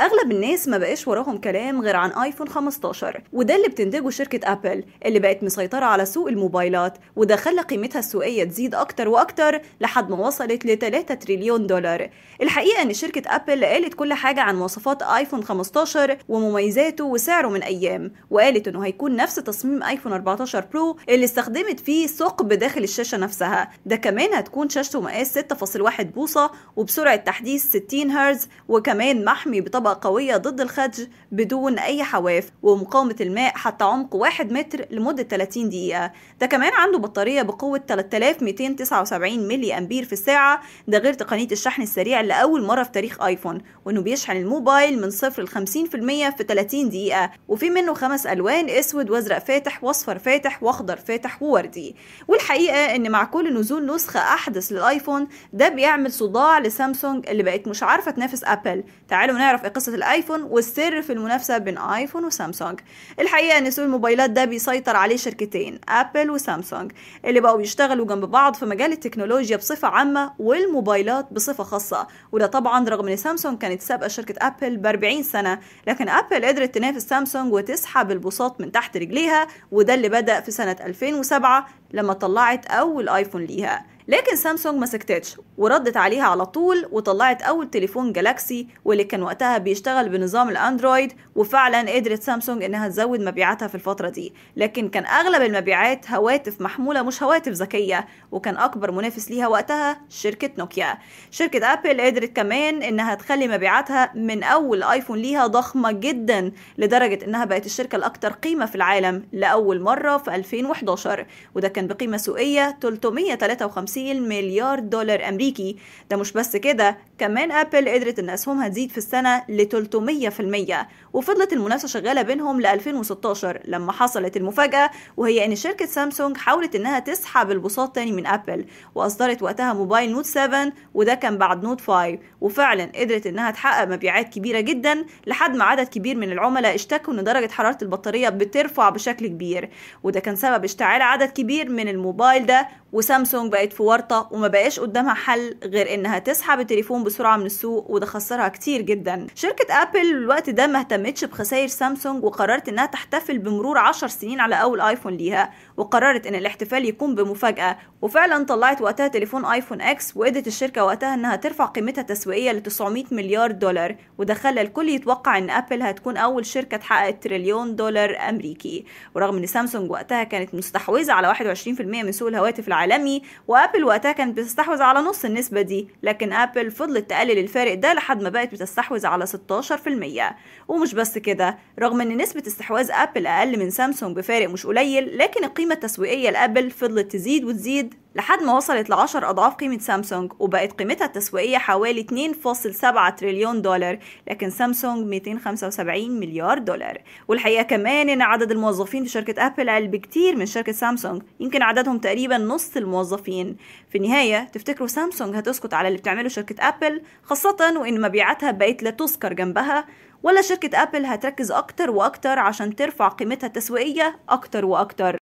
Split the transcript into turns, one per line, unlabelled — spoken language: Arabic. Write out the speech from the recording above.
اغلب الناس ما بقاش وراهم كلام غير عن ايفون 15 وده اللي بتنتجه شركه ابل اللي بقت مسيطره على سوق الموبايلات وده خلى قيمتها السوقيه تزيد اكتر واكتر لحد ما وصلت ل 3 تريليون دولار الحقيقه ان شركه ابل قالت كل حاجه عن مواصفات ايفون 15 ومميزاته وسعره من ايام وقالت انه هيكون نفس تصميم ايفون 14 برو اللي استخدمت فيه ثقب داخل الشاشه نفسها ده كمان هتكون شاشته مقاس 6.1 بوصه وبسرعه تحديث 60 هرتز وكمان محمي بطبقه ضربة قوية ضد الخدج بدون أي حواف ومقاومة الماء حتى عمق 1 متر لمدة 30 دقيقة ده كمان عنده بطارية بقوة 3279 ملي أمبير في الساعة ده غير تقنية الشحن السريع لأول مرة في تاريخ آيفون وإنه بيشحن الموبايل من 0 ل 50% في 30 دقيقة وفي منه خمس ألوان أسود وأزرق فاتح وأصفر فاتح وأخضر فاتح ووردي والحقيقة إن مع كل نزول نسخة أحدث للآيفون ده بيعمل صداع لسامسونج اللي بقت مش عارفة تنافس أبل تعالوا نعرف قصة الايفون والسر في المنافسة بين ايفون وسامسونج الحقيقة ان سوق الموبايلات ده بيسيطر عليه شركتين ابل وسامسونج اللي بقوا بيشتغلوا جنب بعض في مجال التكنولوجيا بصفة عامة والموبايلات بصفة خاصة وده طبعا رغم ان سامسونج كانت سابقة شركة ابل ب 40 سنة لكن ابل قدرت تنافس سامسونج وتسحب البساط من تحت رجليها وده اللي بدأ في سنة 2007 لما طلعت اول ايفون ليها لكن سامسونج ما سكتتش وردت عليها على طول وطلعت اول تليفون جالاكسي واللي كان وقتها بيشتغل بنظام الاندرويد وفعلا قدرت سامسونج انها تزود مبيعاتها في الفتره دي لكن كان اغلب المبيعات هواتف محموله مش هواتف ذكيه وكان اكبر منافس ليها وقتها شركه نوكيا شركه ابل قدرت كمان انها تخلي مبيعاتها من اول ايفون ليها ضخمه جدا لدرجه انها بقت الشركه الاكثر قيمه في العالم لاول مره في 2011 وده كان بقيمه سوقيه 353 مليار دولار أمريكي ده مش بس كده كمان أبل قدرت إن أسهمها تزيد في السنة ل 300% وفضلت المنافسة شغالة بينهم ل 2016 لما حصلت المفاجأة وهي إن شركة سامسونج حاولت إنها تسحب البساط تاني من أبل وأصدرت وقتها موبايل نوت 7 وده كان بعد نوت 5 وفعلا قدرت إنها تحقق مبيعات كبيرة جدا لحد ما عدد كبير من العملاء اشتكوا إن درجة حرارة البطارية بترفع بشكل كبير وده كان سبب اشتعال عدد كبير من الموبايل ده وسامسونج بقت في ورطة وما بقاش قدامها حل غير إنها تسحب التليفون بسرعه من السوق وده خسرها كتير جدا شركه ابل الوقت ده ما اهتمتش بخسائر سامسونج وقررت انها تحتفل بمرور 10 سنين على اول ايفون ليها وقررت ان الاحتفال يكون بمفاجاه وفعلا طلعت وقتها تليفون ايفون اكس وقدرت الشركه وقتها انها ترفع قيمتها التسويقيه ل 900 مليار دولار وده خلى الكل يتوقع ان ابل هتكون اول شركه تحقق تريليون دولار امريكي ورغم ان سامسونج وقتها كانت مستحوذه على 21% من سوق الهواتف العالمي وابل وقتها كانت بتستحوذ على نص النسبه دي لكن ابل فضلت فضلت تقلل الفارق ده لحد ما بقت بتستحوذ على 16% ومش بس كده رغم ان نسبة استحواذ ابل اقل من سامسونج بفارق مش قليل لكن القيمة التسويقية لابل فضلت تزيد وتزيد لحد ما وصلت ل 10 أضعاف قيمة سامسونج وبقت قيمتها التسويقية حوالي 2.7 تريليون دولار لكن سامسونج 275 مليار دولار والحقيقة كمان إن عدد الموظفين في شركة أبل أقل بكتير من شركة سامسونج يمكن عددهم تقريبا نص الموظفين في النهاية تفتكروا سامسونج هتسكت على اللي بتعمله شركة أبل خاصة وإن مبيعاتها بقت لا تذكر جنبها ولا شركة أبل هتركز أكتر وأكتر عشان ترفع قيمتها التسويقية أكتر وأكتر